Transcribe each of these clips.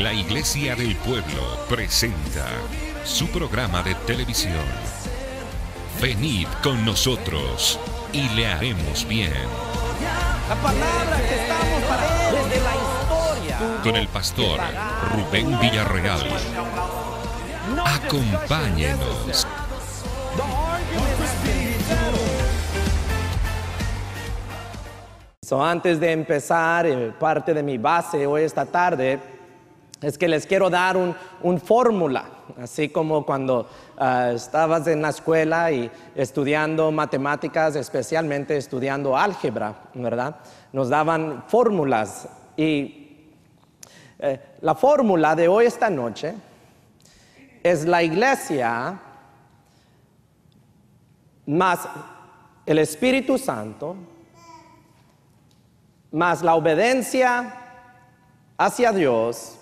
La Iglesia del Pueblo presenta su programa de televisión. Venid con nosotros y le haremos bien. La palabra que estamos para él la historia. Con el pastor Rubén Villarreal. Acompáñenos. antes de empezar eh, parte de mi base hoy esta tarde, es que les quiero dar un, fórmula, así como cuando ah, estabas en la escuela y estudiando matemáticas, especialmente estudiando álgebra, ¿verdad? Nos daban fórmulas y eh, la fórmula de hoy esta noche es la iglesia más el Espíritu Santo más la obediencia hacia Dios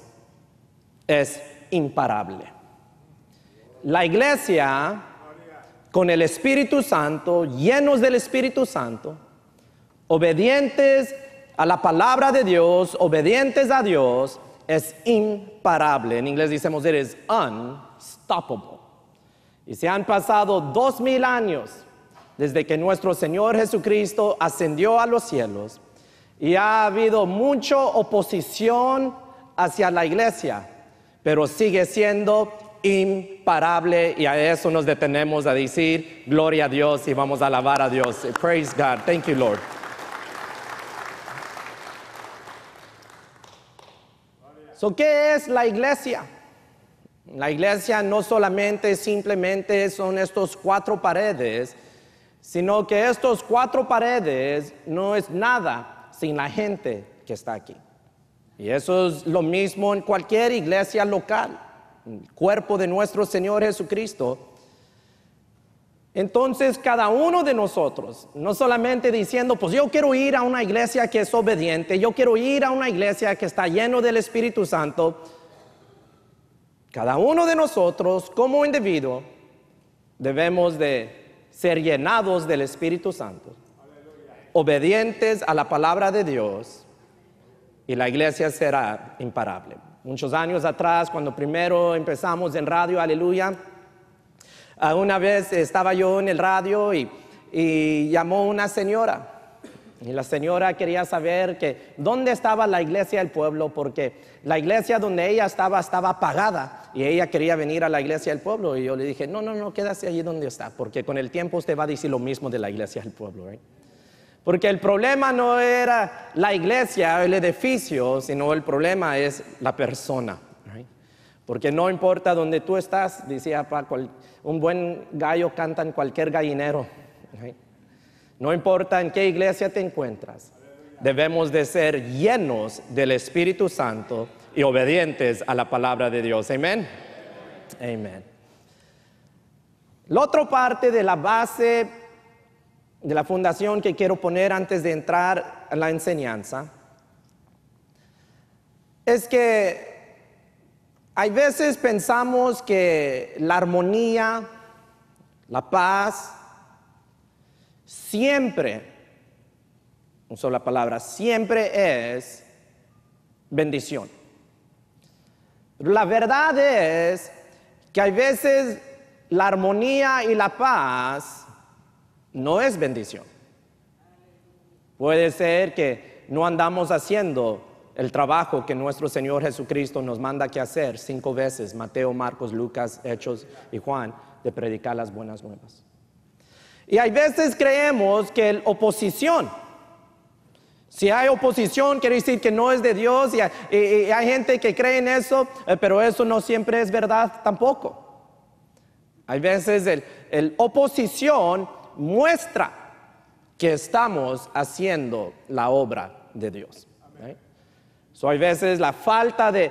es imparable. La iglesia, con el Espíritu Santo, llenos del Espíritu Santo, obedientes a la palabra de Dios, obedientes a Dios, es imparable. En inglés decimos, eres unstoppable. Y se han pasado dos mil años desde que nuestro Señor Jesucristo ascendió a los cielos y ha habido mucha oposición hacia la iglesia pero sigue siendo imparable y a eso nos detenemos a decir gloria a Dios y vamos a alabar a Dios. Praise God. Thank you, Lord. So, ¿Qué es la iglesia? La iglesia no solamente simplemente son estos cuatro paredes, sino que estos cuatro paredes no es nada sin la gente que está aquí. Y eso es lo mismo en cualquier iglesia local, cuerpo de nuestro Señor Jesucristo. Entonces cada uno de nosotros, no solamente diciendo, pues yo quiero ir a una iglesia que es obediente, yo quiero ir a una iglesia que está lleno del Espíritu Santo, cada uno de nosotros como individuo debemos de ser llenados del Espíritu Santo, obedientes a la palabra de Dios y la iglesia será imparable. Muchos años atrás, cuando primero empezamos en radio, aleluya, una vez estaba yo en el radio y, llamó una señora. Y la señora quería saber que dónde estaba la iglesia del pueblo, porque la iglesia donde ella estaba estaba apagada y ella quería venir a la iglesia del pueblo. Y yo le dije, no, no, no, quédase allí donde está, porque con el tiempo usted va a decir lo mismo de la iglesia del pueblo. ¿eh? Porque el problema no era la iglesia, el edificio, sino el problema es la persona. Porque no importa donde tú estás, decía Paco, un buen gallo canta en cualquier gallinero. No importa en qué iglesia te encuentras, debemos de ser llenos del Espíritu Santo y obedientes a la palabra de Dios. Amén. Amén. La otra parte de la base de la fundación que quiero poner antes de entrar a la enseñanza es que hay veces pensamos que la armonía, la paz, siempre, una la palabra, siempre es bendición. Pero la verdad es que hay veces la armonía y la paz no es bendición. Puede ser que no andamos haciendo el trabajo que nuestro Señor Jesucristo nos manda que hacer cinco veces, Mateo, Marcos, Lucas, Hechos y Juan, de predicar las buenas nuevas. Y hay veces creemos que la oposición, si hay oposición, quiere decir que no es de Dios y hay, gente que cree en eso, eh, pero eso no siempre es verdad tampoco. Hay veces el oposición muestra que estamos haciendo la obra de Dios. So, hay veces la falta de,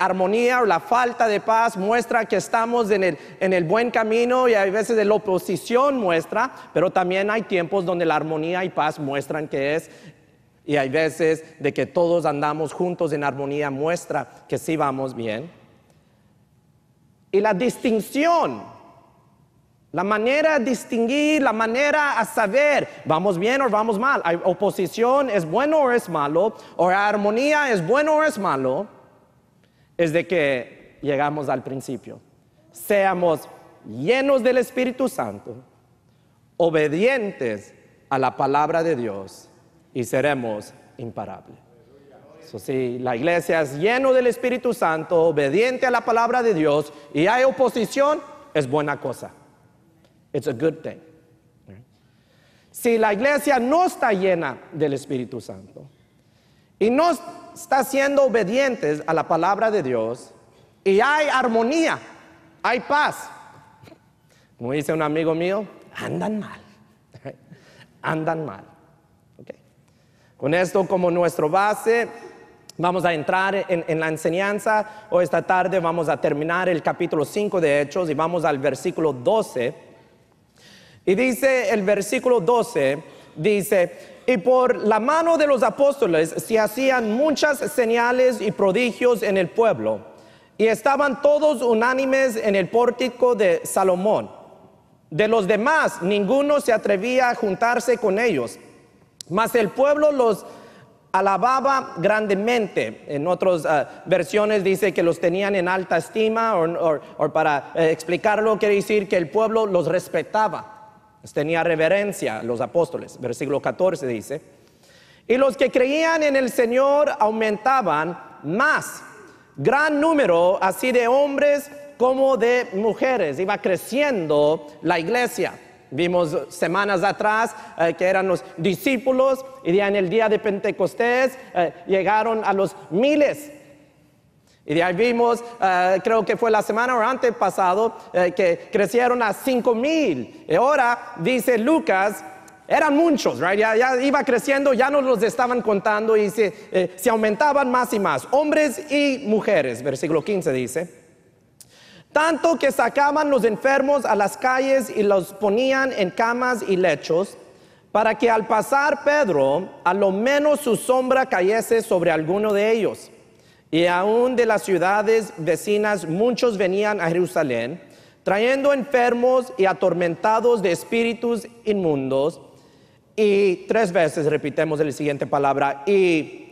armonía o la falta de paz muestra que estamos en el, en el buen camino y hay veces la oposición muestra, pero también hay tiempos donde la armonía y paz muestran que es y hay veces de que todos andamos juntos en armonía muestra que sí vamos bien. Y la distinción la manera a distinguir, la manera a saber, vamos bien o vamos mal. ¿Hay oposición es bueno o es malo, o armonía es bueno o es malo, es de que llegamos al principio. Seamos llenos del Espíritu Santo, obedientes a la palabra de Dios y seremos imparables. Eso si la iglesia es lleno del Espíritu Santo, obediente a la palabra de Dios y hay oposición, es buena cosa. It's a good thing. Si la iglesia no está llena del Espíritu Santo y no está siendo obedientes a la palabra de Dios y hay armonía, hay paz, como dice un amigo mío, andan mal, andan mal. Con esto como nuestro base, Vamos a entrar en, en, la enseñanza. Hoy esta tarde vamos a terminar el capítulo 5 de Hechos y vamos al versículo 12 y dice el versículo 12, dice, y por la mano de los apóstoles se hacían muchas señales y prodigios en el pueblo, y estaban todos unánimes en el pórtico de Salomón. De los demás, ninguno se atrevía a juntarse con ellos, mas el pueblo los alababa grandemente. En otras ah, versiones dice que los tenían en alta estima, o para eh, explicarlo quiere decir que el pueblo los respetaba tenía reverencia los apóstoles. Versículo 14 dice, y los que creían en el Señor aumentaban más, gran número así de hombres como de mujeres. Iba creciendo la iglesia. Vimos semanas atrás eh, que eran los discípulos y ya en el día de Pentecostés eh, llegaron a los miles y de ahí vimos, eh, creo que fue la semana o pasado eh, que crecieron a 5 mil. Y ahora dice Lucas, eran muchos, ya, iba creciendo, ya no los estaban contando y se, eh, se aumentaban más y más, hombres y mujeres, versículo 15 dice. Tanto que sacaban los enfermos a las calles y los ponían en camas y lechos, para que al pasar Pedro, a lo menos su sombra cayese sobre alguno de ellos y aún de las ciudades vecinas muchos venían a Jerusalén, trayendo enfermos y atormentados de espíritus inmundos. Y tres veces repitemos la siguiente palabra, y,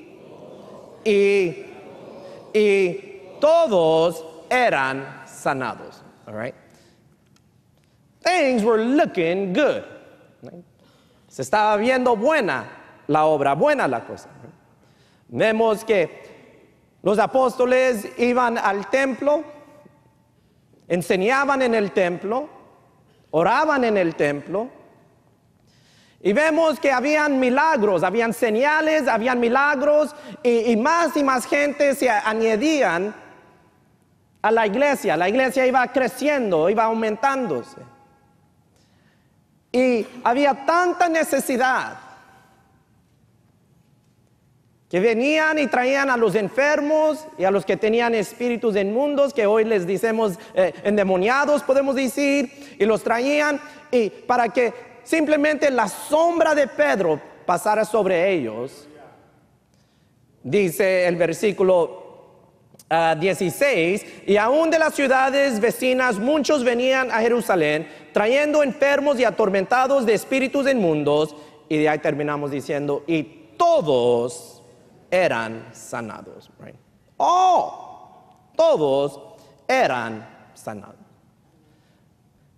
y, todos eran sanados. All Things were looking good. Se estaba viendo buena la obra, buena la cosa. Vemos que los apóstoles iban al templo, enseñaban en el templo, oraban en el templo. Y vemos que habían milagros, habían señales, habían milagros y, y más y más gente se añadían a la iglesia. La iglesia iba creciendo, iba aumentándose. Y había tanta necesidad que venían y traían a los enfermos y a los que tenían espíritus inmundos, que hoy les decimos eh, endemoniados, podemos decir, y los traían y para que simplemente la sombra de Pedro pasara sobre ellos. Dice el versículo 16, ah, y aún de las ciudades vecinas muchos venían a Jerusalén trayendo enfermos y atormentados de espíritus inmundos, y de ahí terminamos diciendo, y todos eran sanados. Right? Oh, todos eran sanados.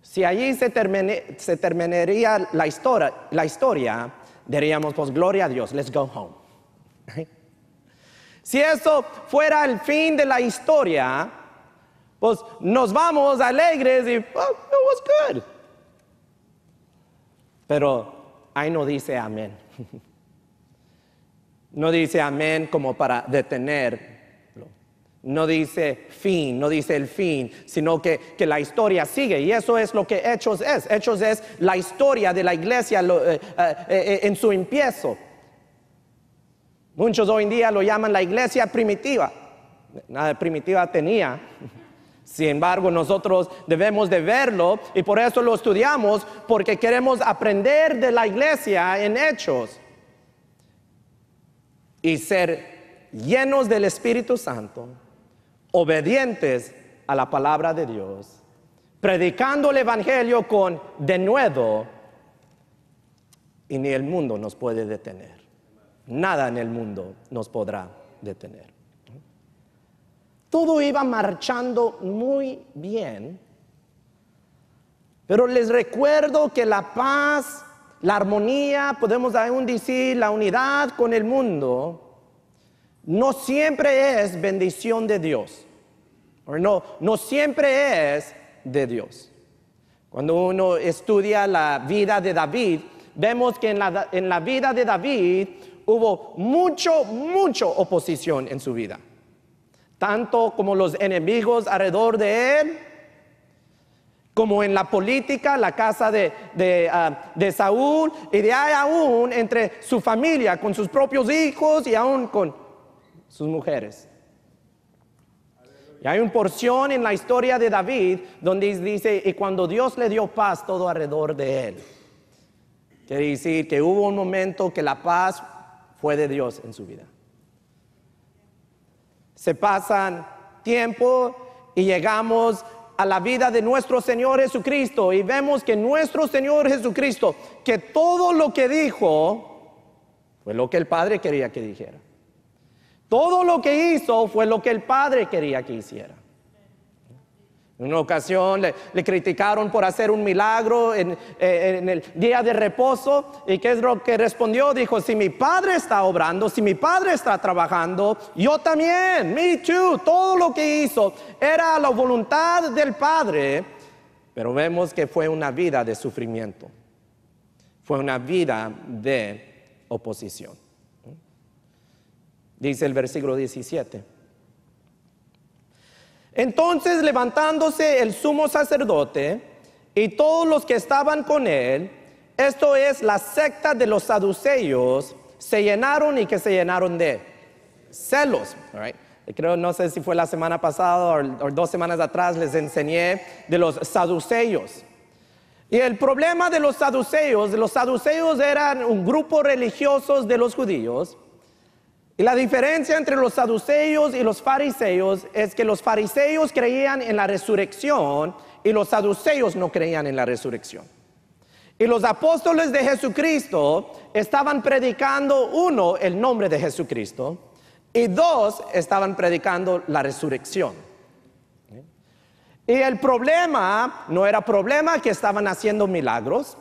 Si allí se, termine, se terminaría la historia, la historia, diríamos, pues gloria a Dios, let's go home. Si eso fuera el fin de la historia, pues nos vamos alegres y, oh, it was good. Pero ahí no dice amén. No dice amén como para detenerlo. No dice fin, no dice el fin, sino que, la historia sigue. Y eso es lo que Hechos es. Hechos es la historia de la iglesia eh, eh, eh, en su empiezo. Muchos hoy en día lo llaman la iglesia primitiva. Nada primitiva tenía. Sin embargo, nosotros debemos de verlo y por eso lo estudiamos, porque queremos aprender de la iglesia en hechos y ser llenos del Espíritu Santo, obedientes a la palabra de Dios, predicando el Evangelio con denuedo, y ni el mundo nos puede detener. Nada en el mundo nos podrá detener. Todo iba marchando muy bien, pero les recuerdo que la paz la armonía, podemos aún decir la unidad con el mundo, no siempre es bendición de Dios. no, no siempre es de Dios. Cuando uno estudia la vida de David, vemos que en la, en la vida de David hubo mucho, mucho oposición en su vida. Tanto como los enemigos alrededor de él, como en la política, la casa ah, de, Saúl, y de ahí aún entre su familia, con sus propios hijos y aún con sus mujeres. Y hay una porción en la historia de David donde dice, y cuando Dios le dio paz todo alrededor de él. Que decir que hubo un momento que la paz fue de Dios en su vida. Se pasan tiempo y llegamos a la vida de nuestro Señor Jesucristo y vemos que nuestro Señor Jesucristo, que todo lo que dijo fue lo que el Padre quería que dijera. Todo lo que hizo fue lo que el Padre quería que hiciera. En una ocasión le, criticaron por hacer un milagro en, eh, en, el día de reposo. ¿Y qué es lo que respondió? Dijo, si mi padre está obrando, si mi padre está trabajando, yo también, me too, todo lo que hizo era la voluntad del padre. Pero vemos que fue una vida de sufrimiento, fue una vida de oposición. Dice el versículo 17. Entonces levantándose el sumo sacerdote y todos los que estaban con él, esto es la secta de los saduceos, se llenaron y que se llenaron de celos. Creo, no sé si fue la semana pasada o dos semanas atrás, les enseñé de los saduceos. Y el problema de los saduceos, los saduceos eran un grupo religioso de los judíos y la diferencia entre los saduceos y los fariseos es que los fariseos creían en la resurrección y los saduceos no creían en la resurrección. Y los apóstoles de Jesucristo estaban predicando, uno, el nombre de Jesucristo, y dos, estaban predicando la resurrección. Y el problema no era problema que estaban haciendo milagros,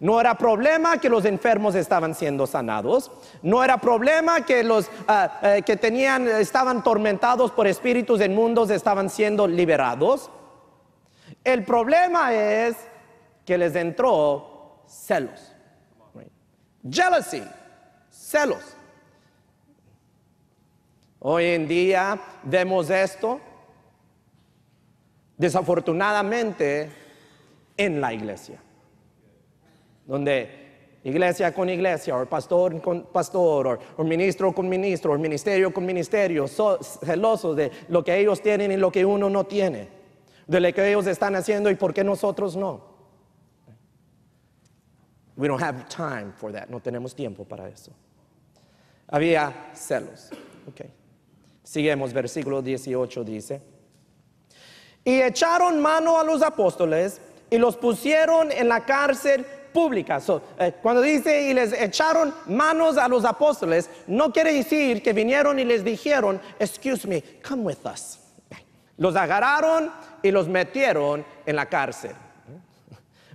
no era problema que los enfermos estaban siendo sanados. No era problema que los ah, eh, que tenían, estaban tormentados por espíritus inmundos estaban siendo liberados. El problema es que les entró celos. Jealousy, celos. Hoy en día vemos esto desafortunadamente en la iglesia donde iglesia con iglesia, o pastor con pastor, o ministro con ministro, o ministerio con ministerio, celosos de lo que ellos tienen y lo que uno no tiene, de lo que ellos están haciendo y por qué nosotros no. We don't have time for that, no tenemos tiempo para eso. Había celos. Okay. versículo 18 dice, y echaron mano a los apóstoles y los pusieron en la cárcel Pública. Eh, cuando dice y les echaron manos a los apóstoles, no quiere decir que vinieron y les dijeron, excuse me, come with us. Los agarraron y los metieron en la cárcel.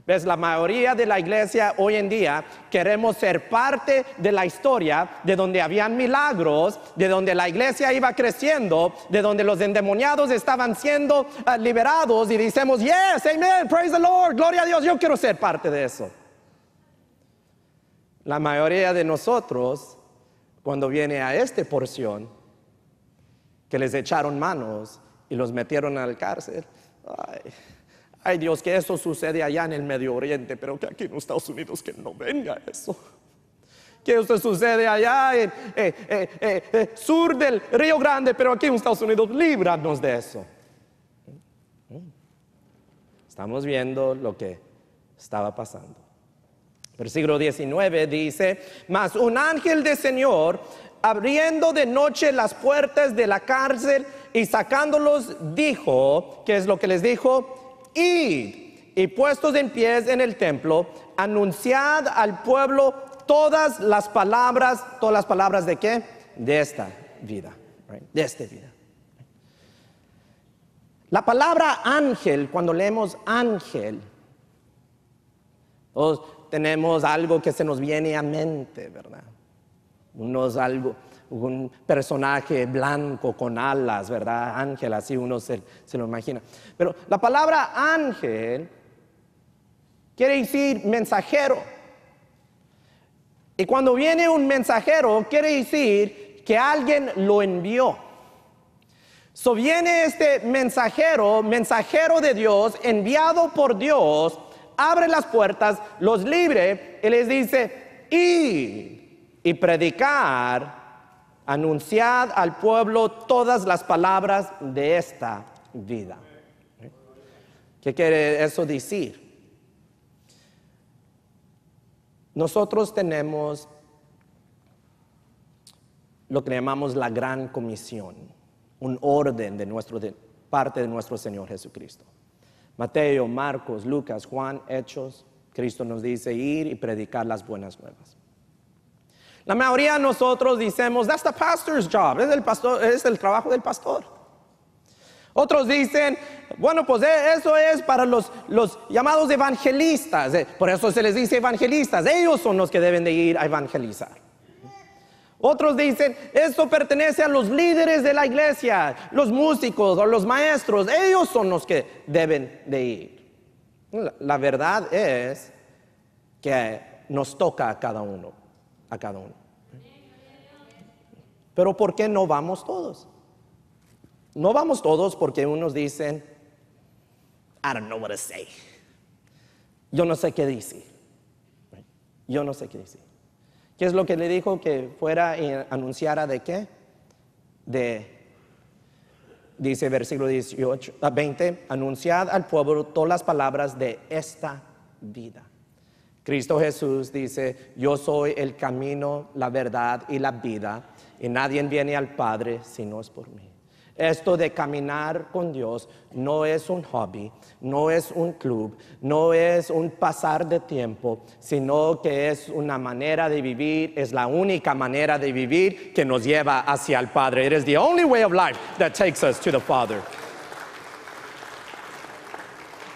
Ves, la mayoría de la iglesia hoy en día queremos ser parte de la historia de donde habían milagros, de donde la iglesia iba creciendo, de donde los endemoniados estaban siendo ah, liberados y decimos, yes, amen, praise the Lord, gloria a Dios, yo quiero ser parte de eso. La mayoría de nosotros, cuando viene a esta porción, que les echaron manos y los metieron al cárcel, ay, Dios, que eso sucede allá en el Medio Oriente, pero que aquí en los Estados Unidos que no venga eso. Que eso sucede allá en el eh, eh, eh, sur del Río Grande, pero aquí en Estados Unidos, líbranos de eso. Estamos viendo lo que estaba pasando. Versículo 19 dice, mas un ángel de Señor abriendo de noche las puertas de la cárcel y sacándolos dijo, que es lo que les dijo? Id y puestos en pies en el templo, anunciad al pueblo todas las palabras, todas las palabras de qué? De esta vida, de esta vida. La palabra ángel, cuando leemos ángel, tenemos algo que se nos viene a mente, ¿verdad? Unos algo, un personaje blanco con alas, ¿verdad? Ángel, así uno se, se lo imagina. Pero la palabra ángel quiere decir mensajero. Y cuando viene un mensajero, quiere decir que alguien lo envió. So viene este mensajero, mensajero de Dios, enviado por Dios abre las puertas, los libre y les dice, ir y predicar, anunciad al pueblo todas las palabras de esta vida. ¿Qué quiere eso decir? Nosotros tenemos lo que llamamos la gran comisión, un orden de nuestro de parte de nuestro Señor Jesucristo. Mateo, Marcos, Lucas, Juan, Hechos, Cristo nos dice ir y predicar las buenas nuevas. La mayoría de nosotros decimos, that's the pastor's job, es el, pastor, es el trabajo del pastor. Otros dicen, bueno, pues eh, eso es para los, los llamados evangelistas, eh, por eso se les dice evangelistas, ellos son los que deben de ir a evangelizar. Otros dicen, esto pertenece a los líderes de la iglesia, los músicos o los maestros, ellos son los que deben de ir. La, verdad es que nos toca a cada uno, a cada uno. Pero ¿por qué no vamos todos? No vamos todos porque unos dicen, I don't know what to say. Yo no sé qué decir. Yo no sé qué decir. ¿Qué es lo que le dijo que fuera y anunciara de qué? De, dice versículo 18, 20, ah, anunciad al pueblo todas las palabras de esta vida. Cristo Jesús dice, yo soy el camino, la verdad y la vida, y nadie viene al Padre si no es por mí. Esto de caminar con Dios no es un hobby, no es un club, no es un pasar de tiempo, sino que es una manera de vivir, es la única manera de vivir que nos lleva hacia el Padre. It is the only way of life that takes us to the Father.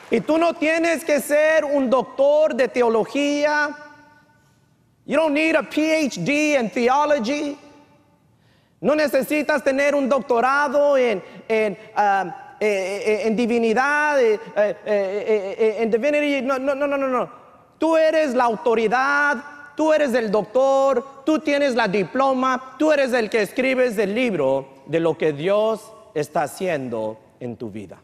Y tú no tienes que ser un doctor de teología. You don't need a PhD in theology. No necesitas tener un doctorado en, en, um, eh, eh, en divinidad, eh, en divinity. No, no, no, no, no. Tú eres la autoridad, tú eres el doctor, tú tienes la diploma, tú eres el que escribes el libro de lo que Dios está haciendo en tu vida.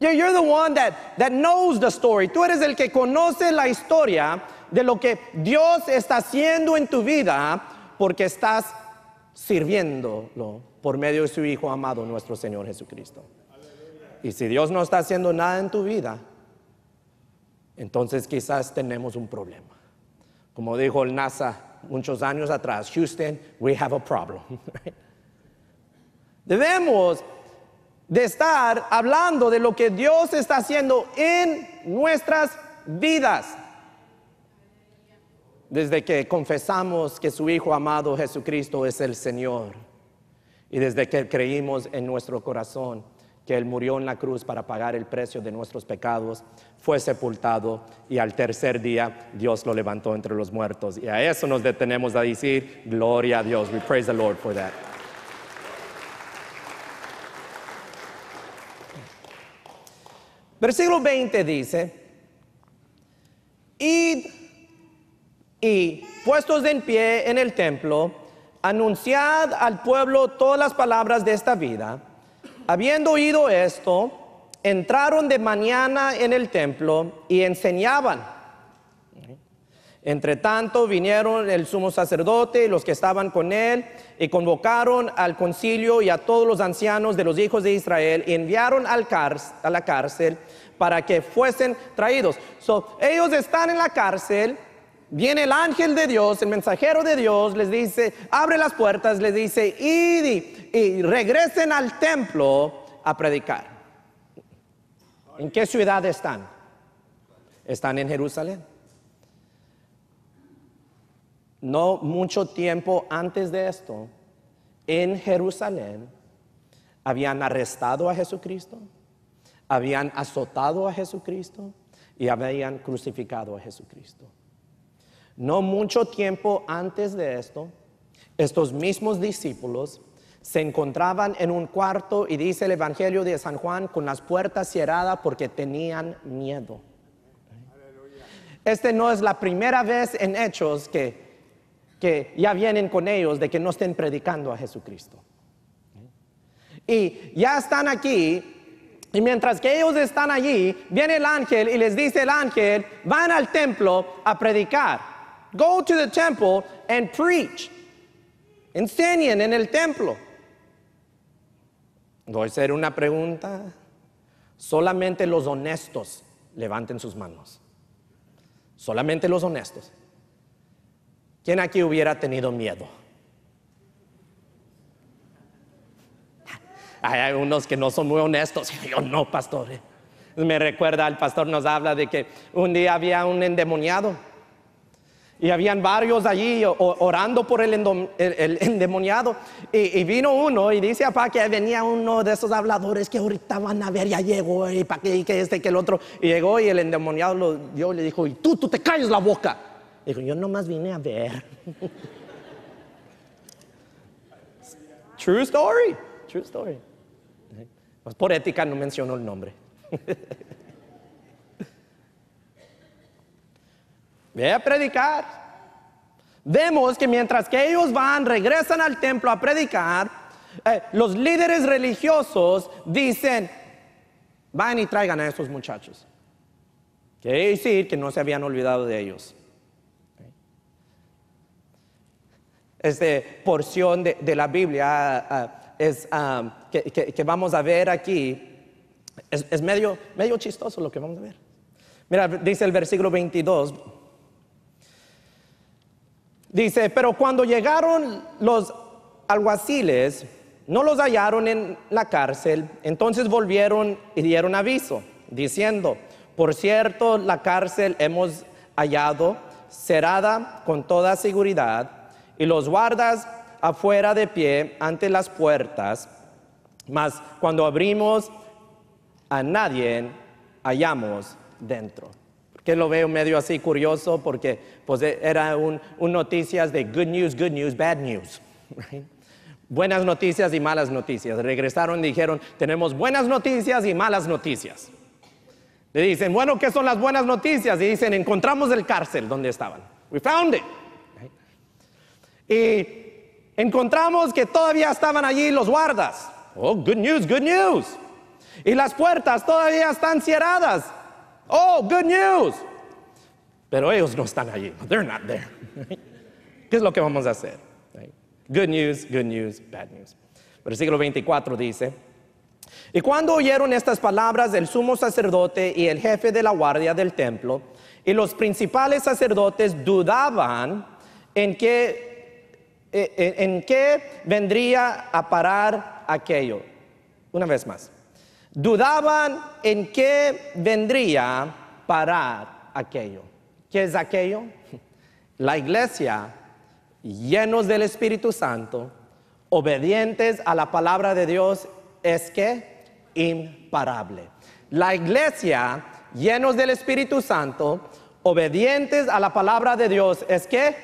You're the one that, that knows the story. Tú eres el que conoce la historia de lo que Dios está haciendo en tu vida porque estás sirviéndolo por medio de su Hijo amado, nuestro Señor Jesucristo. Y si Dios no está haciendo nada en tu vida, entonces quizás tenemos un problema. Como dijo el NASA muchos años atrás, Houston, we have a problem. Debemos de estar hablando de lo que Dios está haciendo en nuestras vidas desde que confesamos que su Hijo amado Jesucristo es el Señor y desde que creímos en nuestro corazón que Él murió en la cruz para pagar el precio de nuestros pecados, fue sepultado y al tercer día Dios lo levantó entre los muertos. Y a eso nos detenemos a decir, gloria a Dios. We praise the Lord for that. Versículo 20 dice, Id y, puestos de en pie en el templo, anunciad al pueblo todas las palabras de esta vida. Habiendo oído esto, entraron de mañana en el templo y enseñaban. Entre tanto vinieron el sumo sacerdote y los que estaban con él y convocaron al concilio y a todos los ancianos de los hijos de Israel y enviaron al a la cárcel para que fuesen traídos. ellos están en la cárcel Viene el ángel de Dios, el mensajero de Dios, les dice, abre las puertas, les dice, y, y regresen al templo a predicar. ¿En qué ciudad están? Están en Jerusalén. No mucho tiempo antes de esto, en Jerusalén habían arrestado a Jesucristo, habían azotado a Jesucristo y habían crucificado a Jesucristo. No mucho tiempo antes de esto, estos mismos discípulos se encontraban en un cuarto y dice el Evangelio de San Juan con las puertas cerradas porque tenían miedo. Este no es la primera vez en Hechos que, que ya vienen con ellos de que no estén predicando a Jesucristo. Y ya están aquí y mientras que ellos están allí, viene el ángel y les dice el ángel, van al templo a predicar. Go to the temple and preach. Enseñen en el templo. Voy a hacer una pregunta. Solamente los honestos levanten sus manos. Solamente los honestos. ¿Quién aquí hubiera tenido miedo? Hay unos que no son muy honestos. Yo no, pastor. Eh". Me recuerda, el pastor nos habla de que un día había un endemoniado y habían varios allí orando por el, endemoniado. Y, vino uno y dice, pa que venía uno de esos habladores que ahorita van a ver, ya llegó, y pa que, este, que el otro. Y llegó y el endemoniado lo dio y le dijo, y tú, tú te calles la boca. dijo, yo nomás vine a ver. true story, true story. Pues por ética no menciono el nombre. Ve a predicar. Vemos que mientras que ellos van, regresan al templo a predicar, eh, los líderes religiosos dicen, van y traigan a esos muchachos. Quiere decir que no se habían olvidado de ellos. Esta porción de, la Biblia ah, ah, es, ah, que, vamos a ver aquí es, medio, medio chistoso lo que vamos a ver. Mira, dice el versículo 22, Dice, pero cuando llegaron los alguaciles, no los hallaron en la cárcel, entonces volvieron y dieron aviso, diciendo, por cierto, la cárcel hemos hallado cerrada con toda seguridad, y los guardas afuera de pie ante las puertas, mas cuando abrimos a nadie hallamos dentro que lo veo medio así curioso porque pues, e, era un, noticias de good news, good news, bad news. Buenas noticias y malas noticias. Regresaron y dijeron, tenemos buenas noticias y malas noticias. Le dicen, bueno, ¿qué son las buenas noticias? Y dicen, encontramos el cárcel donde estaban. We found it. Y encontramos que todavía estaban allí los guardas. Oh, good news, good news. Y las puertas todavía están cerradas. Oh, good news. Pero ellos no están allí. They're not there. ¿Qué es lo que vamos a hacer? Good news, good news, bad news. Versículo 24 dice, y cuando oyeron estas palabras el sumo sacerdote y el jefe de la guardia del templo, y los principales sacerdotes dudaban en qué, eh, eh, en qué vendría a parar aquello. Una vez más, dudaban en qué vendría parar aquello. ¿Qué es aquello? La iglesia, llenos del Espíritu Santo, obedientes a la palabra de Dios, es que imparable. La iglesia, llenos del Espíritu Santo, obedientes a la palabra de Dios, es que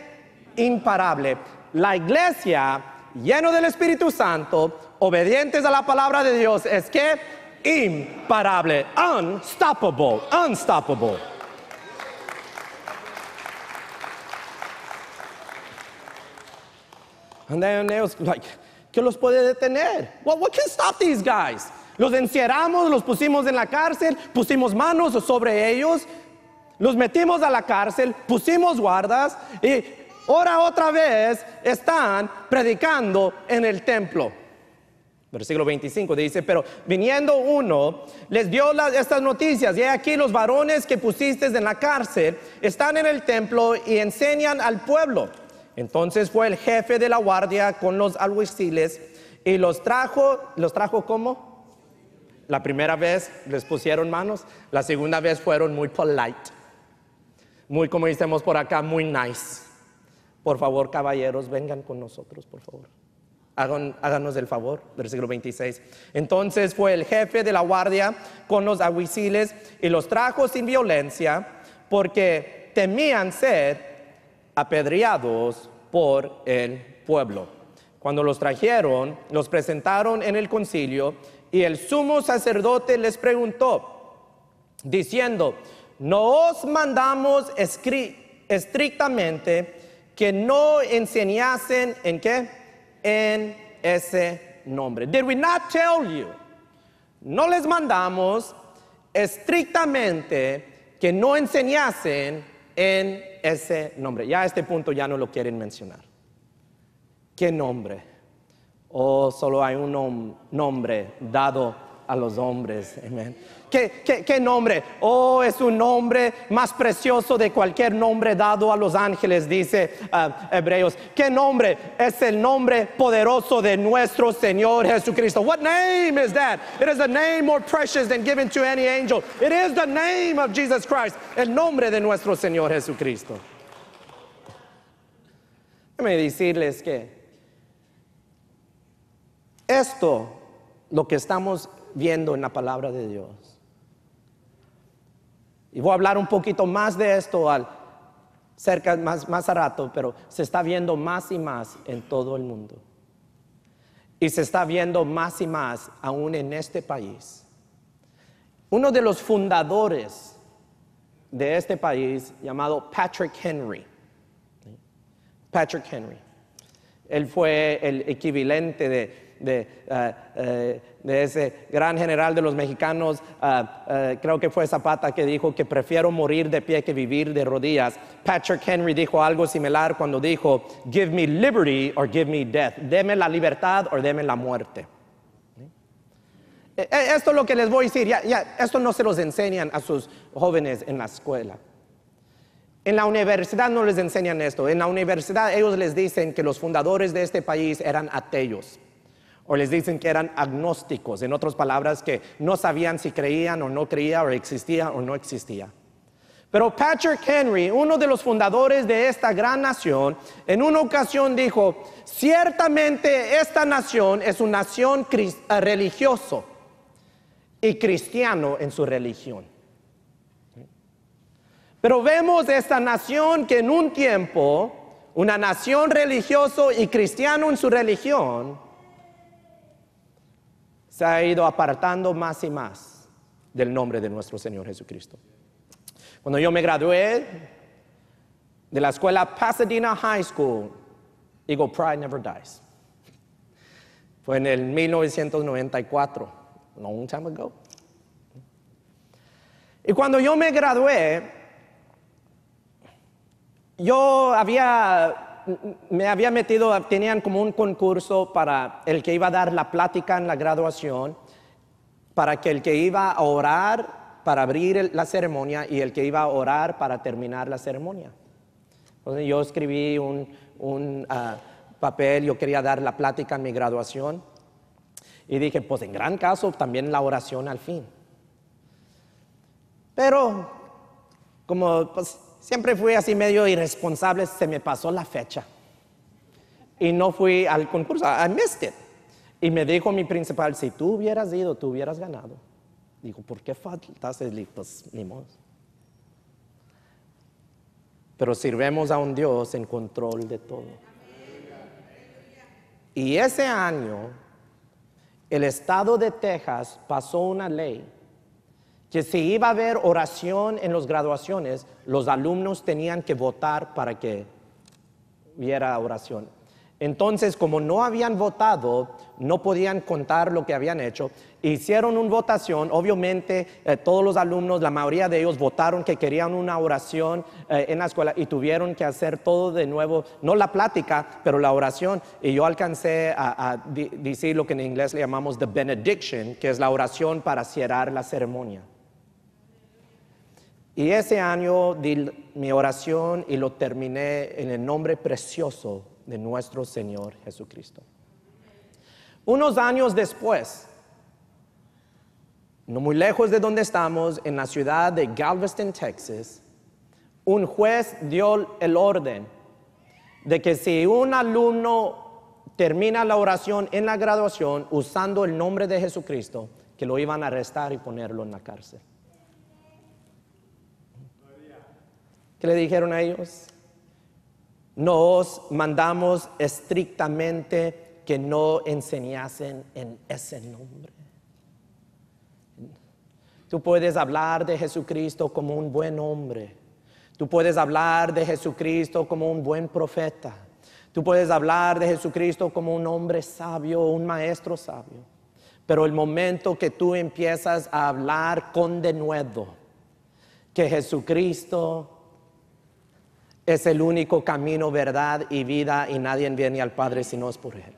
imparable. La iglesia, lleno del Espíritu Santo, obedientes a la palabra de Dios, es que imparable, unstoppable, unstoppable. And then like, ¿qué los puede detener? what can stop these guys? Los encierramos, los pusimos en la cárcel, pusimos manos sobre ellos, los metimos a la cárcel, pusimos guardas y ahora otra vez están predicando en el templo. Versículo 25 dice, pero viniendo uno, les dio estas noticias, y aquí los varones que pusiste en la cárcel están en el templo y enseñan al pueblo. Entonces fue el jefe de la guardia con los alguaciles y los trajo, los trajo como? La primera vez les pusieron manos, la segunda vez fueron muy polite, muy como decimos por acá, muy nice. Por favor, caballeros, vengan con nosotros, por favor háganos el favor, versículo 26. Entonces fue el jefe de la guardia con los aguiciles y los trajo sin violencia, porque temían ser apedreados por el pueblo. Cuando los trajeron, los presentaron en el concilio y el sumo sacerdote les preguntó, diciendo, no os mandamos estrictamente que no enseñasen en qué? en ese nombre. Did we not tell you? No les mandamos estrictamente que no enseñasen en ese nombre. Ya a este punto ya no lo quieren mencionar. ¿Qué nombre? Oh, solo hay un nombre dado a los hombres. Amén. ¿Qué, qué, nombre? Oh, es un nombre más precioso de cualquier nombre dado a los ángeles, dice ah, Hebreos. ¿Qué nombre? Es el nombre poderoso de nuestro Señor Jesucristo. What name is that? It is a name more precious than given to any angel. It is the name of Jesus Christ. El nombre de nuestro Señor Jesucristo. Déjenme decirles que esto, lo que estamos viendo en la palabra de Dios, y voy a hablar un poquito más de esto al, cerca más, más a rato, pero se está viendo más y más en todo el mundo. Y se está viendo más y más aún en este país. Uno de los fundadores de este país, llamado Patrick Henry. Patrick Henry. Él fue el equivalente de eh, eh, de, ese gran general de los mexicanos, eh, creo que fue Zapata que dijo que prefiero morir de pie que vivir de rodillas. Patrick Henry dijo algo similar cuando dijo, give me liberty or give me death, deme la libertad o deme la muerte. E, e, esto es lo que les voy a decir, esto no se los enseñan a sus jóvenes en la escuela. En la universidad no les enseñan esto. En la universidad ellos les dicen que los fundadores de este país eran ateos o les dicen que eran agnósticos, en otras palabras, que no sabían si creían o no creían o existía o no existía. Pero Patrick Henry, uno de los fundadores de esta gran nación, en una ocasión dijo, ciertamente esta nación es una nación eh, religioso y cristiano en su religión. Pero vemos esta nación que en un tiempo, una nación religioso y cristiano en su religión, se ha ido apartando más y más del nombre de nuestro Señor Jesucristo. Cuando yo me gradué de la escuela Pasadena High School, Eagle Pride Never Dies. Fue en el 1994, long time ago. Y cuando yo me gradué, yo había me había metido, tenían como un concurso para el que iba a dar la plática en la graduación, para que el que iba a orar para abrir la ceremonia y el que iba a orar para terminar la ceremonia. Entonces yo escribí un, ah, papel, yo quería dar la plática en mi graduación y dije, pues en gran caso también la oración al fin. Pero como pues, siempre fui así medio irresponsable, se me pasó la fecha. Y no fui al concurso, I missed it. Y me dijo mi principal, si tú hubieras ido, tú hubieras ganado. Digo, ¿por qué faltaste? el pues ni Pero sirvemos a un Dios en control de todo. Y ese año, el estado de Texas pasó una ley que si iba a haber oración en las graduaciones, los alumnos tenían que votar para que hubiera oración. Entonces, como no habían votado, no podían contar lo que habían hecho. Hicieron una votación, obviamente eh, todos los alumnos, la mayoría de ellos votaron que querían una oración eh, en la escuela y tuvieron que hacer todo de nuevo, no la plática, pero la oración. Y yo alcancé a, a decir lo que en inglés le llamamos the benediction, que es la oración para cerrar la ceremonia. Y ese año di mi oración y lo terminé en el nombre precioso de nuestro Señor Jesucristo. Unos años después, no muy lejos de donde estamos, en la ciudad de Galveston, Texas, un juez dio el orden de que si un alumno termina la oración en la graduación usando el nombre de Jesucristo, que lo iban a arrestar y ponerlo en la cárcel. ¿Qué le dijeron a ellos? Nos mandamos estrictamente que no enseñasen en ese nombre. Tú puedes hablar de Jesucristo como un buen hombre. Tú puedes hablar de Jesucristo como un buen profeta. Tú puedes hablar de Jesucristo como un hombre sabio, un maestro sabio. Pero el momento que tú empiezas a hablar con denuedo que Jesucristo es el único camino, verdad y vida y nadie viene al Padre si no es por Él.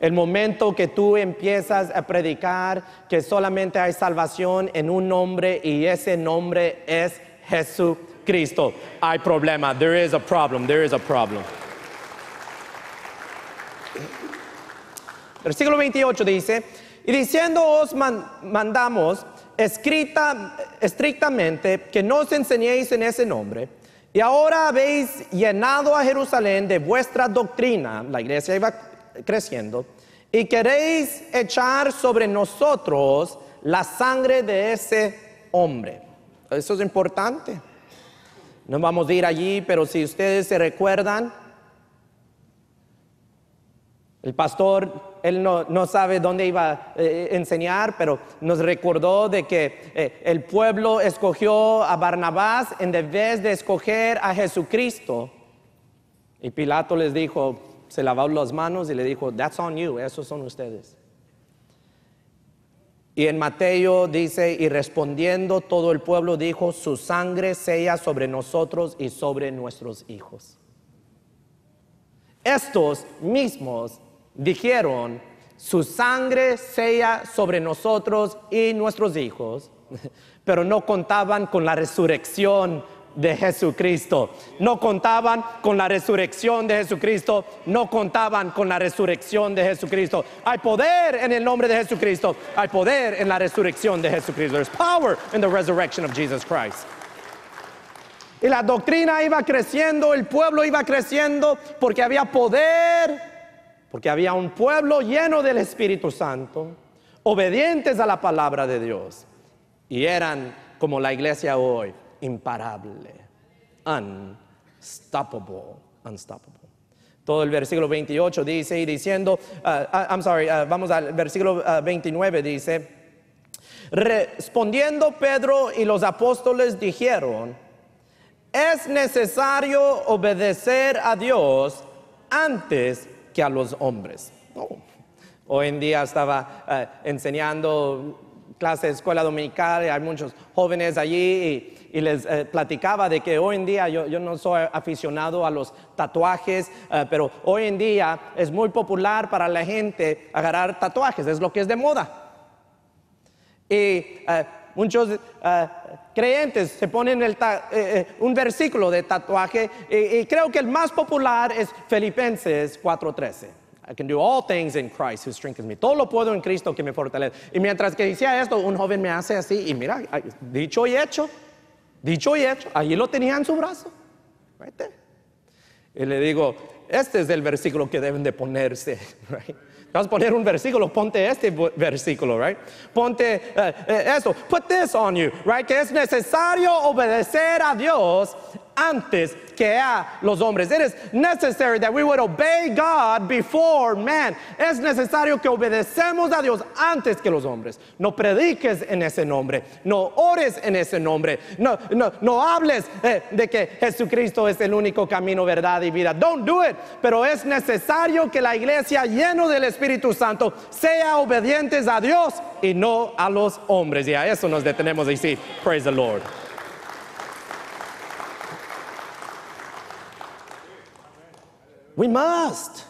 El momento que tú empiezas a predicar que solamente hay salvación en un nombre y ese nombre es Jesucristo, hay problema. There is a problem, there is a problem. Versículo 28 dice, y diciendo os mandamos escrita, estrictamente que no os enseñéis en ese nombre y ahora habéis llenado a Jerusalén de vuestra doctrina, la iglesia iba creciendo, y queréis echar sobre nosotros la sangre de ese hombre. Eso es importante. No vamos a ir allí, pero si ustedes se recuerdan, el pastor él no, sabe dónde iba a eh, enseñar, pero nos recordó de que eh, el pueblo escogió a Barnabás en vez de escoger a Jesucristo. Y Pilato les dijo, se lavó las manos y le dijo, that's on you, esos son ustedes. Y en Mateo dice, y respondiendo todo el pueblo dijo, su sangre sea sobre nosotros y sobre nuestros hijos. Estos mismos dijeron, su sangre sea sobre nosotros y nuestros hijos, pero no contaban con la resurrección de Jesucristo. No contaban con la resurrección de Jesucristo. No contaban con la resurrección de Jesucristo. Hay poder en el nombre de Jesucristo. Hay poder en la resurrección de Jesucristo. There's power in the resurrection of Jesus Christ. Y la doctrina iba creciendo, el pueblo iba creciendo porque había poder porque había un pueblo lleno del Espíritu Santo, obedientes a la palabra de Dios, y eran como la iglesia hoy, imparable, unstoppable, unstoppable. Todo el versículo 28 dice y diciendo, ah, ah, I'm sorry, ah, vamos al versículo 29 dice, respondiendo Pedro y los apóstoles dijeron, es necesario obedecer a Dios antes que a los hombres. Hoy en día estaba eh, enseñando clase de escuela dominical, y hay muchos jóvenes allí y, les eh, platicaba de que hoy en día yo, no soy aficionado a los tatuajes, eh, pero hoy en día es muy popular para la gente agarrar tatuajes, es lo que es de moda. Y muchos creyentes se ponen eh, eh, un versículo de tatuaje y, creo que el más popular es Filipenses 4:13. I can do all things in Christ who strengthens me. Todo lo puedo en Cristo que me fortalece. Y mientras que decía esto, un joven me hace así y mira, dicho y hecho, dicho y hecho, allí lo tenía en su brazo. y le digo, este es el versículo que deben de ponerse. Vamos a poner un versículo, ponte este versículo, right? Ponte eh, eh, esto, put this on you, right? Que es necesario obedecer a Dios antes que a los hombres. It is necessary that we would obey God before man. Es necesario que obedecemos a Dios antes que los hombres. No prediques en ese nombre, no ores en ese nombre, no, no, hables eh, de que Jesucristo es el único camino, verdad y vida. Don't do it. Pero es necesario que la iglesia lleno del Espíritu Santo sea obedientes a Dios y no a los hombres. Y a eso nos detenemos y sí, praise the Lord. We must.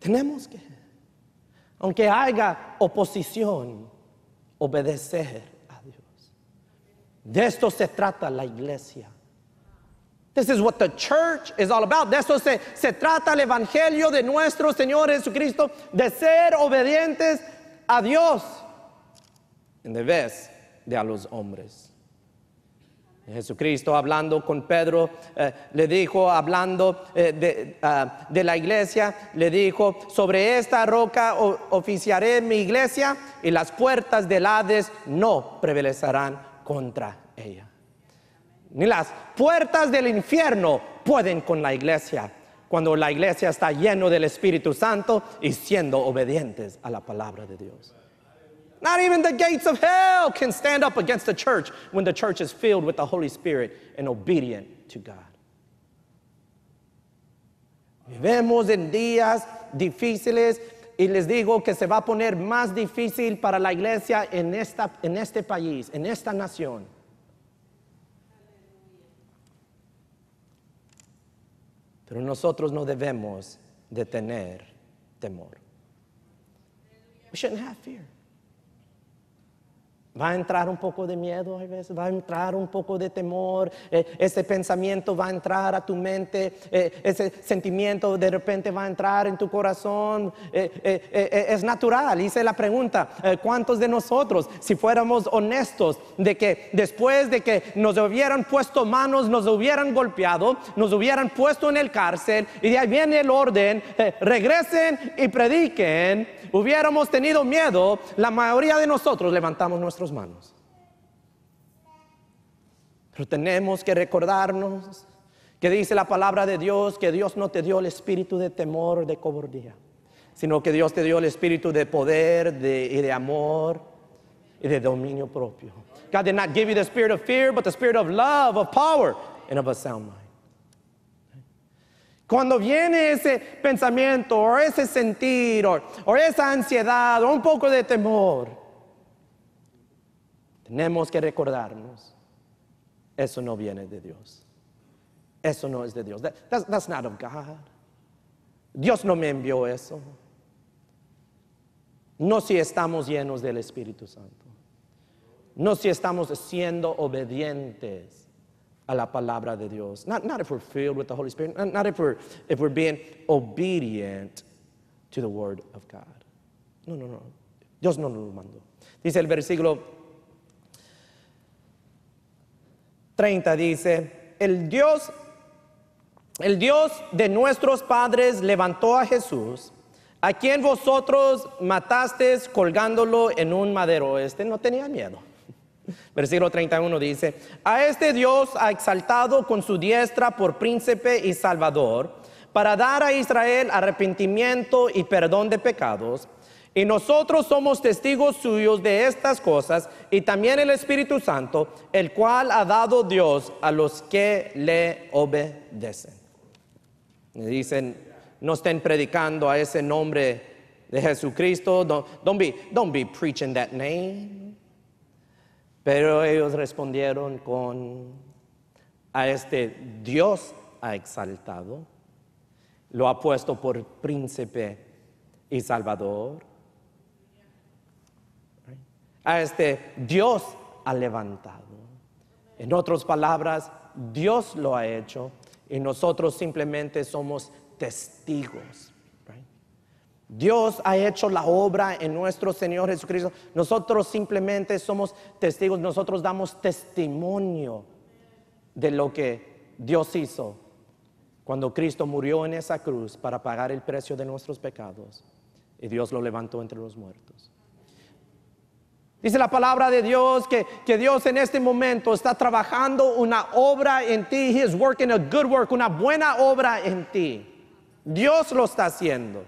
Tenemos que, aunque haya oposición, obedecer a Dios. De esto se trata la iglesia. This is what the church is all about. De esto se, se trata el Evangelio de nuestro Señor Jesucristo, de ser obedientes a Dios en vez de a los hombres. Jesucristo hablando con Pedro, eh, le dijo, hablando eh, ah, de, la iglesia, le dijo, sobre esta roca oficiaré mi iglesia y las puertas del Hades no prevalecerán contra ella. Ni las puertas del infierno pueden con la iglesia, cuando la iglesia está lleno del Espíritu Santo y siendo obedientes a la palabra de Dios. Not even the gates of hell can stand up against the church when the church is filled with the Holy Spirit and obedient to God. Vivemos en días difíciles y les digo que se va a poner más difícil para la iglesia en, esta, en este país, en esta nación. Pero nosotros no debemos de tener temor. We shouldn't have fear. Va a entrar un poco de miedo a veces, va a entrar un poco de temor, eh, ese pensamiento va a entrar a tu mente, eh, ese sentimiento de repente va a entrar en tu corazón. Eh, es natural, hice la pregunta, ¿cuántos de nosotros, si fuéramos honestos, de que después de que nos hubieran puesto manos, nos hubieran golpeado, nos hubieran puesto en el cárcel y de ahí viene el orden, regresen y prediquen, hubiéramos tenido miedo, la mayoría de nosotros levantamos nuestro manos. Pero tenemos que recordarnos que dice la palabra de Dios que Dios no te dio el espíritu de temor, de cobardía, sino que Dios te dio el espíritu de poder y de amor y de dominio propio. God did not give you the spirit of fear, but the spirit of love, of power, and of a sound mind. Cuando viene ese pensamiento o ese sentir o esa ansiedad o un poco de temor, tenemos que recordarnos, eso no viene de Dios. Eso no es de Dios. that's, that's not of God. Dios no me envió eso. No si estamos llenos del Espíritu Santo. No si estamos siendo obedientes a la palabra de Dios. Not, if we're filled with the Holy Spirit. Not, if, we're, if we're being obedient to the Word of God. No, no, no. Dios no nos lo mandó. Dice el versículo 30 dice, el Dios, el Dios de nuestros padres levantó a Jesús, a quien vosotros matasteis colgándolo en un madero. Este no tenía miedo. Versículo 31 dice, a este Dios ha exaltado con su diestra por príncipe y salvador, para dar a Israel arrepentimiento y perdón de pecados y nosotros somos testigos suyos de estas cosas y también el Espíritu Santo, el cual ha dado Dios a los que le obedecen. Me dicen, no estén predicando a ese nombre de Jesucristo. Don't, don't, be, don't be preaching that name. Pero ellos respondieron con, a este Dios ha exaltado, lo ha puesto por príncipe y salvador a este Dios ha levantado. En otras palabras, Dios lo ha hecho y nosotros simplemente somos testigos. Dios ha hecho la obra en nuestro Señor Jesucristo. Nosotros simplemente somos testigos, nosotros damos testimonio de lo que Dios hizo cuando Cristo murió en esa cruz para pagar el precio de nuestros pecados y Dios lo levantó entre los muertos. Dice la palabra de Dios que, Dios en este momento está trabajando una obra en ti. He is working a good work, una buena obra en ti. Dios lo está haciendo.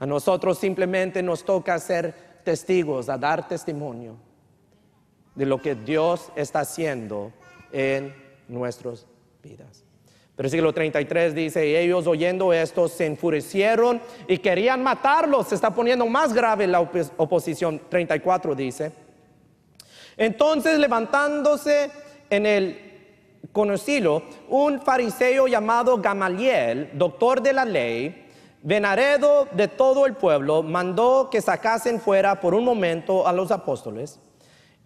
A nosotros simplemente nos toca ser testigos, a dar testimonio de lo que Dios está haciendo en nuestras vidas. Versículo 33 dice, ellos oyendo esto se enfurecieron y querían matarlos. Se está poniendo más grave la oposición. 34 dice. Entonces levantándose en el conocido un fariseo llamado Gamaliel, doctor de la ley, Venaredo de todo el pueblo, mandó que sacasen fuera por un momento a los apóstoles.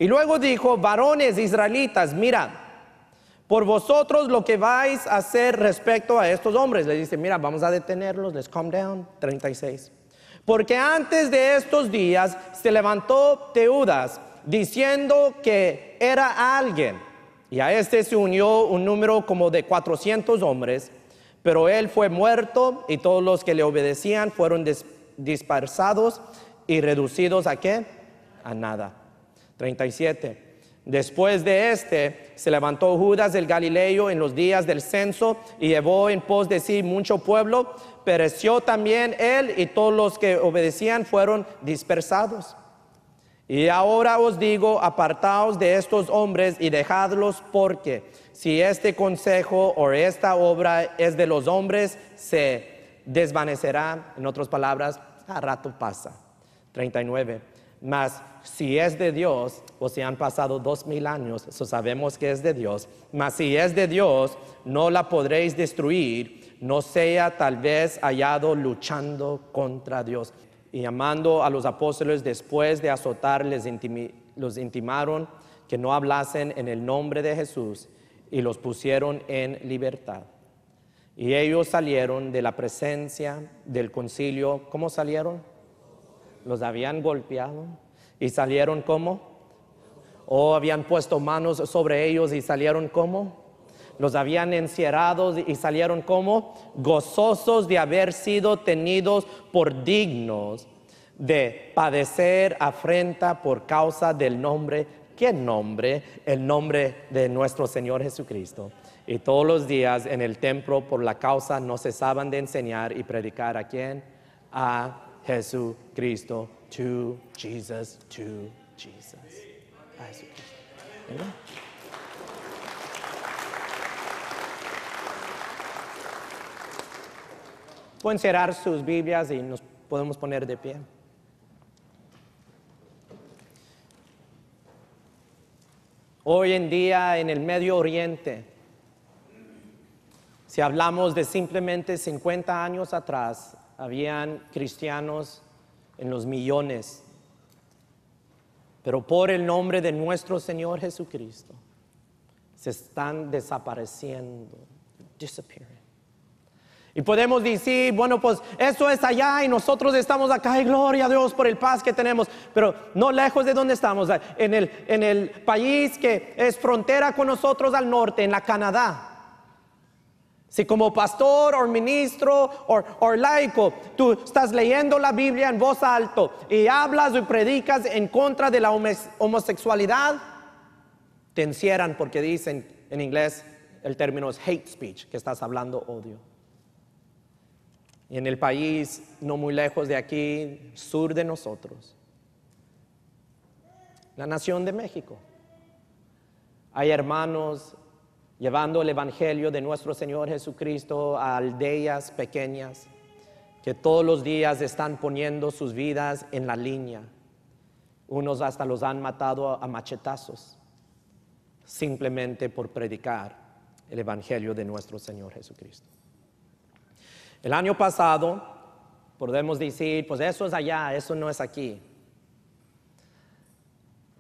Y luego dijo, varones israelitas, mirad por vosotros lo que vais a hacer respecto a estos hombres. Le dice, mira, vamos a detenerlos, les calm down. 36. Porque antes de estos días se levantó Teudas diciendo que era alguien. Y a este se unió un número como de 400 hombres, pero él fue muerto y todos los que le obedecían fueron dispersados y reducidos a qué? A nada. 37. Después de este, se levantó Judas el Galileo en los días del censo y llevó en pos de sí mucho pueblo, pereció también él y todos los que obedecían fueron dispersados. Y ahora os digo, apartaos de estos hombres y dejadlos porque si este consejo o esta obra es de los hombres, se desvanecerá. En otras palabras, a rato pasa. 39 mas si es de Dios, o si han pasado dos mil años, sabemos que es de Dios, mas si es de Dios, no la podréis destruir, no sea tal vez hallado luchando contra Dios. Y llamando a los apóstoles después de azotar, los intimaron que no hablasen en el nombre de Jesús y los pusieron en libertad. Y ellos salieron de la presencia del concilio. ¿Cómo salieron? los habían golpeado y salieron como, o habían puesto manos sobre ellos y salieron como, los habían encierrado y salieron como, gozosos de haber sido tenidos por dignos de padecer afrenta por causa del nombre. ¿Qué nombre? El nombre de nuestro Señor Jesucristo. Y todos los días en el templo por la causa no cesaban de enseñar y predicar a quién? A Jesús. Cristo, to Jesus, to Jesus. Pueden cerrar sus Biblias y nos podemos poner de pie. Hoy en día en el Medio Oriente, si hablamos de simplemente 50 años atrás, habían cristianos en los millones, pero por el nombre de nuestro Señor Jesucristo se están desapareciendo, Y podemos decir, bueno, pues eso es allá y nosotros estamos acá y gloria a Dios por el paz que tenemos, pero no lejos de donde estamos, en el, en el país que es frontera con nosotros al norte, en la Canadá. Si como pastor o ministro o laico tú estás leyendo la Biblia en voz alta y hablas y predicas en contra de la homosexualidad, te encierran porque dicen en inglés el término es hate speech, que estás hablando odio. Y en el país, no muy lejos de aquí, sur de nosotros, la nación de México, hay hermanos llevando el Evangelio de nuestro Señor Jesucristo a aldeas pequeñas que todos los días están poniendo sus vidas en la línea. Unos hasta los han matado a machetazos, simplemente por predicar el Evangelio de nuestro Señor Jesucristo. El año pasado, podemos decir, pues eso es allá, eso no es aquí.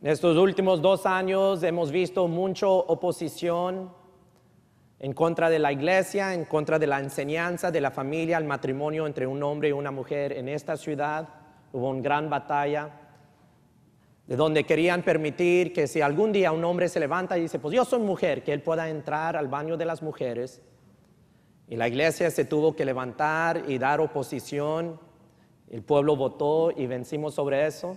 En estos últimos dos años hemos visto mucha oposición en contra de la iglesia, en contra de la enseñanza de la familia, el matrimonio entre un hombre y una mujer en esta ciudad. Hubo una gran batalla de donde querían permitir que si algún día un hombre se levanta y dice, pues yo soy mujer, que él pueda entrar al baño de las mujeres. Y la iglesia se tuvo que levantar y dar oposición. El pueblo votó y vencimos sobre eso.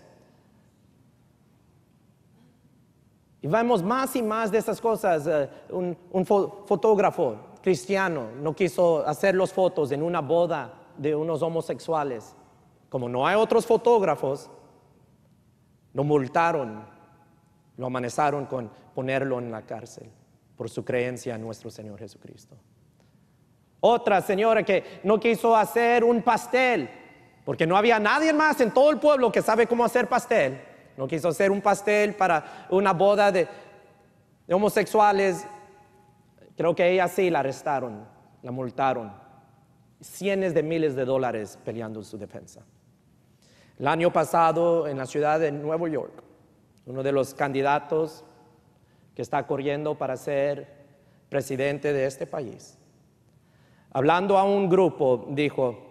Y vemos más y más de esas cosas. Eh, un, fotógrafo cristiano no quiso hacer las fotos en una boda de unos homosexuales. Como no hay otros fotógrafos, lo multaron, lo amanezaron con ponerlo en la cárcel por su creencia en nuestro Señor Jesucristo. Otra señora que no quiso hacer un pastel, porque no había nadie más en todo el pueblo que sabe cómo hacer pastel no quiso hacer un pastel para una boda de, homosexuales. Creo que ella sí la arrestaron, la multaron. cienes de miles de dólares peleando en su defensa. El año pasado en la ciudad de Nueva York, uno de los candidatos que está corriendo para ser presidente de este país, hablando a un grupo, dijo,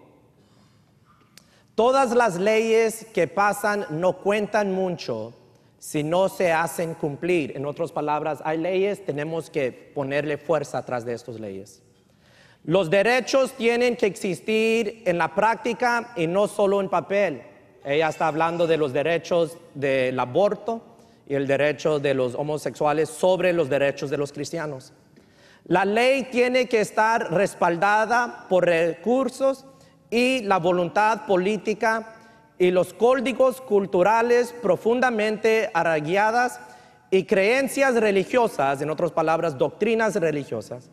Todas las leyes que pasan no cuentan mucho si no se hacen cumplir. En otras palabras, hay leyes, tenemos que ponerle fuerza atrás de estas leyes. Los derechos tienen que existir en la práctica y no solo en papel. Ella está hablando de los derechos del aborto y el derecho de los homosexuales sobre los derechos de los cristianos. La ley tiene que estar respaldada por recursos y la voluntad política y los códigos culturales profundamente arraigadas y creencias religiosas, en otras palabras, doctrinas religiosas,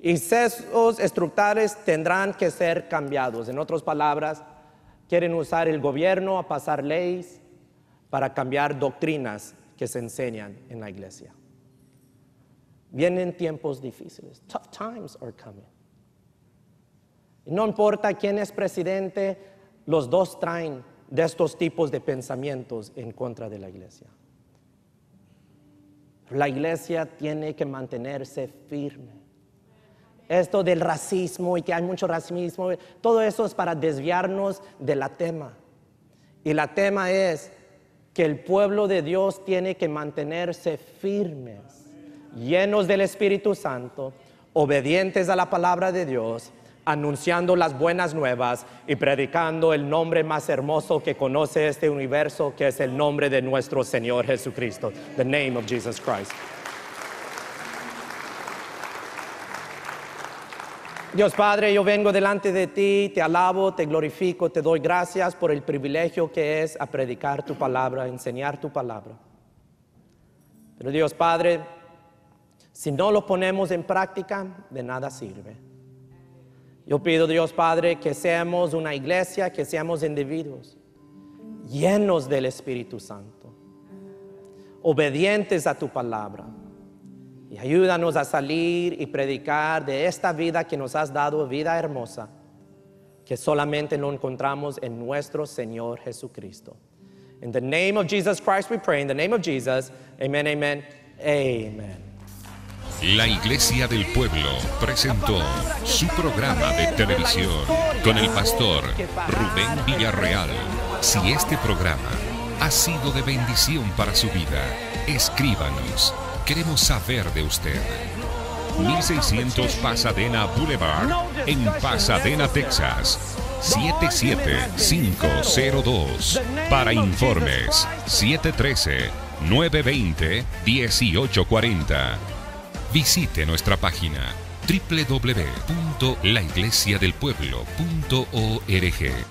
y sesos estructurales tendrán que ser cambiados. En otras palabras, quieren usar el gobierno a pasar leyes para cambiar doctrinas que se enseñan en la iglesia. Vienen tiempos difíciles. Tough times are coming. No importa quién es presidente, los dos traen de estos tipos de pensamientos en contra de la iglesia. La iglesia tiene que mantenerse firme. Esto del racismo y que hay mucho racismo, todo eso es para desviarnos de la tema. Y la tema es que el pueblo de Dios tiene que mantenerse firmes, llenos del Espíritu Santo, obedientes a la palabra de Dios anunciando las buenas nuevas y predicando el nombre más hermoso que conoce este universo, que es el nombre de nuestro Señor Jesucristo, the name of Jesus Christ. Dios Padre, yo vengo delante de ti, te alabo, te glorifico, te doy gracias por el privilegio que es a predicar tu palabra, a enseñar tu palabra. Pero Dios Padre, si no lo ponemos en práctica, de nada sirve. Yo pido Dios Padre que seamos una iglesia, que seamos individuos llenos del Espíritu Santo, obedientes a tu palabra. Y ayúdanos a salir y predicar de esta vida que nos has dado, vida hermosa, que solamente lo encontramos en nuestro Señor Jesucristo. In the name of Jesus Christ we pray, in the name of Jesus, amen, amen, amen. La Iglesia del Pueblo presentó su programa de televisión con el pastor Rubén Villarreal. Si este programa ha sido de bendición para su vida, escríbanos. Queremos saber de usted. 1600 Pasadena Boulevard en Pasadena, Texas. 77502. Para informes, 713 920 1840 visite nuestra página www.laiglesiadelpueblo.org.